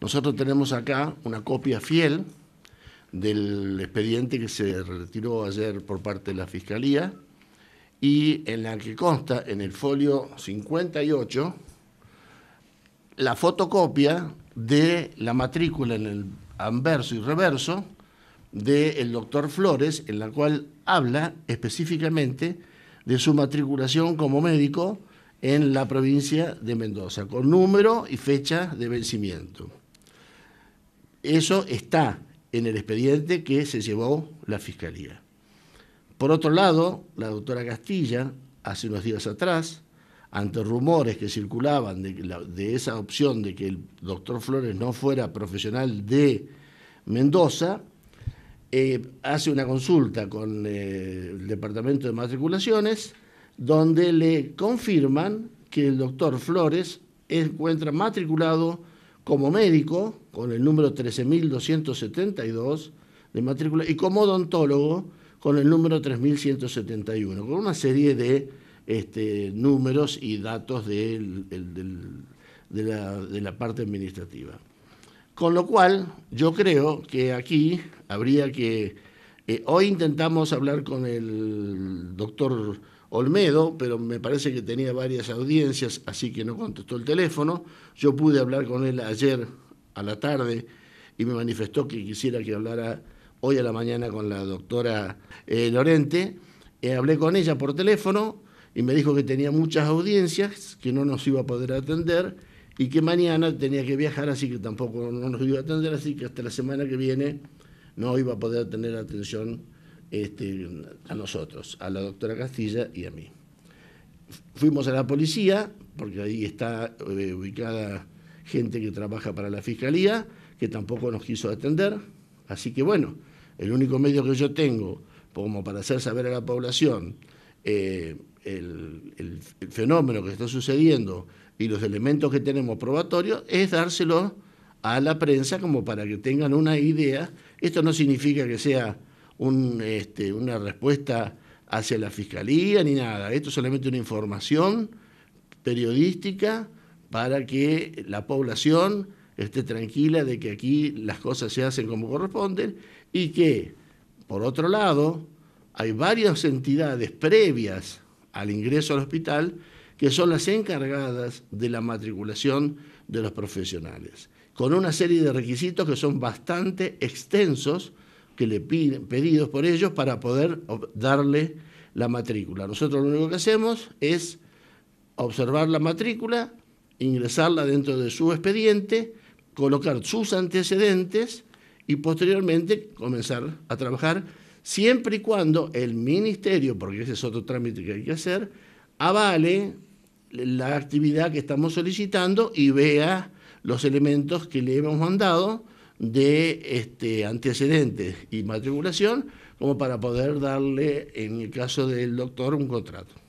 Nosotros tenemos acá una copia fiel del expediente que se retiró ayer por parte de la Fiscalía y en la que consta en el folio 58 la fotocopia de la matrícula en el anverso y reverso del doctor Flores, en la cual habla específicamente de su matriculación como médico en la provincia de Mendoza, con número y fecha de vencimiento. Eso está en el expediente que se llevó la Fiscalía. Por otro lado, la doctora Castilla, hace unos días atrás, ante rumores que circulaban de, esa opción de que el doctor Flores no fuera profesional de Mendoza, eh, hace una consulta con eh, el Departamento de Matriculaciones, donde le confirman que el doctor Flores encuentra matriculado como médico, con el número 13.272 de matrícula, y como odontólogo, con el número 3.171, con una serie de este, números y datos de, de la parte administrativa. Con lo cual, yo creo que aquí habría que eh, hoy intentamos hablar con el doctor Olmedo, pero me parece que tenía varias audiencias, así que no contestó el teléfono. Yo pude hablar con él ayer a la tarde y me manifestó que quisiera que hablara hoy a la mañana con la doctora eh, Lorente. Eh, hablé con ella por teléfono y me dijo que tenía muchas audiencias, que no nos iba a poder atender y que mañana tenía que viajar, así que tampoco no nos iba a atender, así que hasta la semana que viene no iba a poder tener atención este, a nosotros, a la doctora Castilla y a mí. Fuimos a la policía, porque ahí está eh, ubicada gente que trabaja para la fiscalía, que tampoco nos quiso atender. Así que bueno, el único medio que yo tengo como para hacer saber a la población eh, el, fenómeno que está sucediendo y los elementos que tenemos probatorios es dárselo a la prensa como para que tengan una idea. Esto no significa que sea este, una respuesta hacia la fiscalía ni nada. Esto es solamente una información periodística para que la población esté tranquila de que aquí las cosas se hacen como corresponden y que, por otro lado, hay varias entidades previas al ingreso al hospital que son las encargadas de la matriculación de los profesionales con una serie de requisitos que son bastante extensos, que le piden, pedidos por ellos para poder darle la matrícula. Nosotros lo único que hacemos es observar la matrícula, ingresarla dentro de su expediente, colocar sus antecedentes y posteriormente comenzar a trabajar siempre y cuando el ministerio, porque ese es otro trámite que hay que hacer, avale la actividad que estamos solicitando y vea los elementos que le hemos mandado de este, antecedentes y matriculación como para poder darle, en el caso del doctor, un contrato.